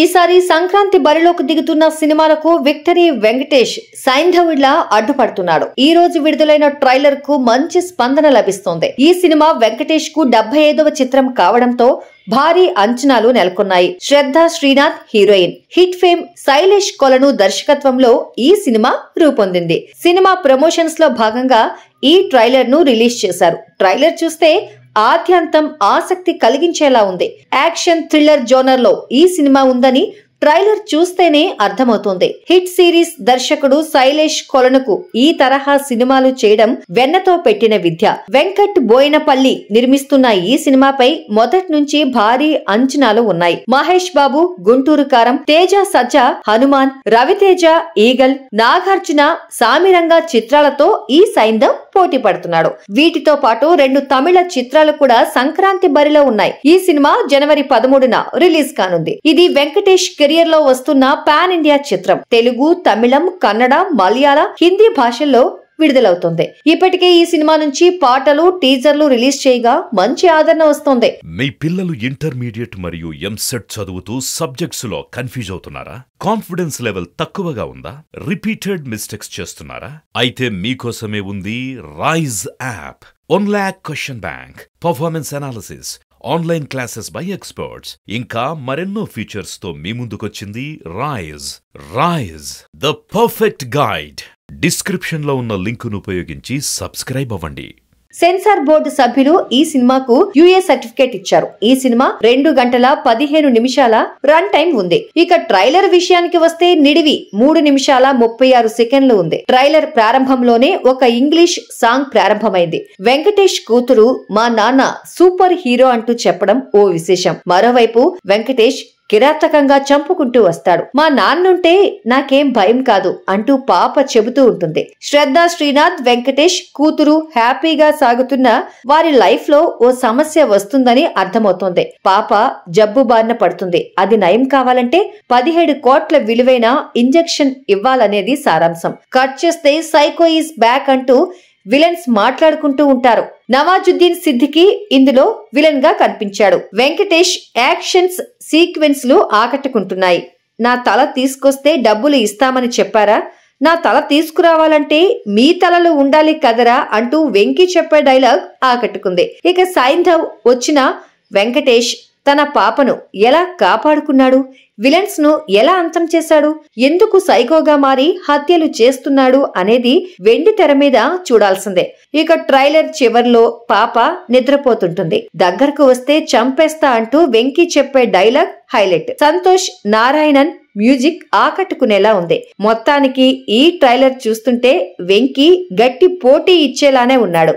ఈసారి సంక్రాంతి బరిలోకి దిగుతున్న సినిమాలకు విక్టరీ వెంకటేష్ సైంధవుడిలా అడ్డుపడుతున్నాడు ఈ రోజు విడుదలైన ట్రైలర్ కు మంచి స్పందన లభిస్తోంది ఈ సినిమా వెంకటేష్ కు డెబ్బై ఐదవ చిత్రం కావడంతో భారీ అంచనాలు నెలకొన్నాయి Shraddha Srinath heroine hit fame Sailesh Kolanu దర్శకత్వంలో ఈ సినిమా రూపొందింది సినిమా ప్రమోషన్స్ లో భాగంగా ఈ ట్రైలర్ ను రిలీజ్ చేశారు ట్రైలర్ చూస్తే ఆద్యంతం ఆసక్తి కలిగించేలా ఉంది యాక్షన్ థ్రిల్లర్ జోనర్ లో ఈ సినిమా ఉందని ట్రైలర్ చూస్తేనే అర్థమవుతుంది హిట్ సిరీస్ దర్శకుడు శైలేష్ కొలనుకు ఈ తరహా సినిమాలు చేయడం వెన్నతో పెట్టిన విద్య వెంకట్ బోయినపల్లి నిర్మిస్తున్న ఈ సినిమాపై మొదటి నుంచి భారీ అంచనాలు ఉన్నాయి మహేష్ బాబు గుంటూరు కారం తేజ సజ్జ హనుమాన్ రవితేజ ఈగల్ నాగార్జున సామిరంగ చిత్రాలతో ఈ సైంధం పోటీ పడుతున్నాడు వీటితో పాటు రెండు తమిళ చిత్రాలు కూడా సంక్రాంతి బరిలో ఉన్నాయి ఈ సినిమా జనవరి పదమూడున రిలీజ్ కానుంది ఇది వెంకటేష్ కెరియర్ లో వస్తున్న పాన్ ఇండియా చిత్రం తెలుగు తమిళం కన్నడ మలయాళ హిందీ భాషల్లో విడుదలవుతుంది ఇప్పటికే ఈ సినిమా నుంచి పాటలు టీజర్లు రిలీజ్ చేయగా మంచి ఆదరణ వస్తుంది మీ పిల్లలు ఇంటర్మీడియట్ మరియు ఎంసెట్ చదువుతూ సబ్జెక్ట్స్ లో కన్ఫ్యూజ్ అవుతున్నారా కాన్ఫిడెన్స్ లెవెల్ తక్కువగా ఉందా రిపీటెడ్ మిస్టేక్స్ చేస్తున్నారా అయితే మీకోసమే ఉంది Rise app one lakh question bank performance analysis online classes by experts ఇంకా మరెన్నో ఫీచర్స్తో మీ ముందుకొచ్చింది Rise Rise the perfect guide డిస్క్రిప్షన్లో ఉన్న లింకును ఉపయోగించి సబ్స్క్రైబ్ అవ్వండి సెన్సార్ బోర్డు సభ్యులు ఈ సినిమాకు యుఏ సర్టిఫికేట్ ఇచ్చారు ఈ సినిమా రెండు గంటల పదిహేను నిమిషాల రన్ టైం ఉంది ఇక ట్రైలర్ విషయానికి వస్తే నిడివి మూడు నిమిషాల ముప్పై ఆరు సెకండ్లు ఉంది ట్రైలర్ ప్రారంభంలోనే ఒక ఇంగ్లీష్ సాంగ్ ప్రారంభమైంది వెంకటేష్ కూతురు మా నాన్న సూపర్ హీరో అంటూ చెప్పడం ఓ విశేషం మరోవైపు వెంకటేష్ కిరాతకంగా చంపుకుంటూ వస్తాడు మా నాన్నుంటే నాకేం భయం కాదు అంటూ పాప చెబుతూ ఉంటుంది శ్రద్ధ శ్రీనాథ్ వెంకటేష్ కూతురు హ్యాపీగా సాగుతున్న వారి లైఫ్ లో ఓ సమస్య వస్తుందని అర్థమవుతోంది పాప జబ్బు బారిన పడుతుంది అది నయం కావాలంటే పదిహేడు కోట్ల విలువైన ఇంజెక్షన్ ఇవ్వాలనేది సారాంశం కట్ చేస్తే సైకో ఈస్ బ్యాక్ అంటూ విలన్స్ మాట్లాడుకుంటూ ఉంటారు నవాజుద్దీన్ సిద్దికి ఇందులో విలన్ గా కనిపించాడు వెంకటేష్ యాక్షన్స్ సీక్వెన్స్ లు ఆకట్టుకుంటున్నాయి నా తల తీసుకొస్తే డబ్బులు ఇస్తామని చెప్పారా నా తల తీసుకురావాలంటే మీ తలలో ఉండాలి కదరా అంటూ వెంకీ చెప్పే డైలాగ్ ఆకట్టుకుంది ఇక సైంధవ్ వచ్చిన వెంకటేష్ తన పాపను ఎలా కాపాడుకున్నాడు విలన్స్ ను ఎలా అంతం చేశాడు ఎందుకు సైకోగా మారి హత్యలు చేస్తున్నాడు అనేది వెండి తెర మీద చూడాల్సిందే ఇక ట్రైలర్ చివర్లో పాప నిద్రపోతుంటుంది దగ్గరకు వస్తే చంపేస్తా అంటూ వెంకీ చెప్పే dialogue highlight Santhosh Narayanan music ఆకట్టుకునేలా ఉంది మొత్తానికి ఈ ట్రైలర్ చూస్తుంటే వెంకీ గట్టి పోటీ ఇచ్చేలానే ఉన్నాడు